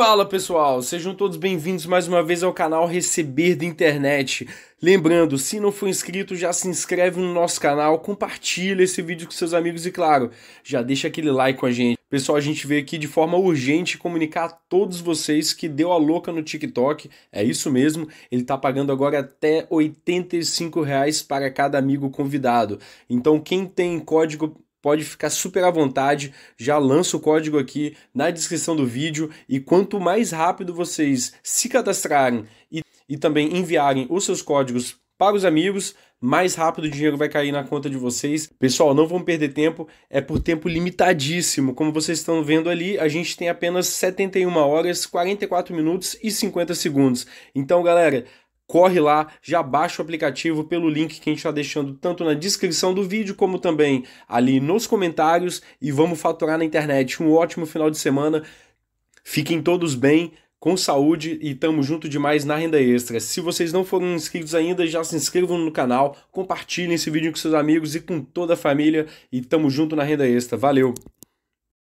Fala pessoal, sejam todos bem-vindos mais uma vez ao canal Receber da Internet. Lembrando, se não for inscrito, já se inscreve no nosso canal, compartilha esse vídeo com seus amigos e, claro, já deixa aquele like com a gente. Pessoal, a gente veio aqui de forma urgente comunicar a todos vocês que deu a louca no TikTok. É isso mesmo, ele está pagando agora até R$ 85 para cada amigo convidado. Então, quem tem código pode ficar super à vontade. Já lança o código aqui na descrição do vídeo e quanto mais rápido vocês se cadastrarem e, e também enviarem os seus códigos para os amigos, mais rápido o dinheiro vai cair na conta de vocês. Pessoal, não vão perder tempo, é por tempo limitadíssimo. Como vocês estão vendo ali, a gente tem apenas 71 horas, 44 minutos e 50 segundos. Então, galera, corre lá, já baixa o aplicativo pelo link que a gente está deixando tanto na descrição do vídeo como também ali nos comentários e vamos faturar na internet. Um ótimo final de semana. Fiquem todos bem, com saúde e tamo junto demais na renda extra. Se vocês não foram inscritos ainda, já se inscrevam no canal, compartilhem esse vídeo com seus amigos e com toda a família e tamo junto na renda extra. Valeu.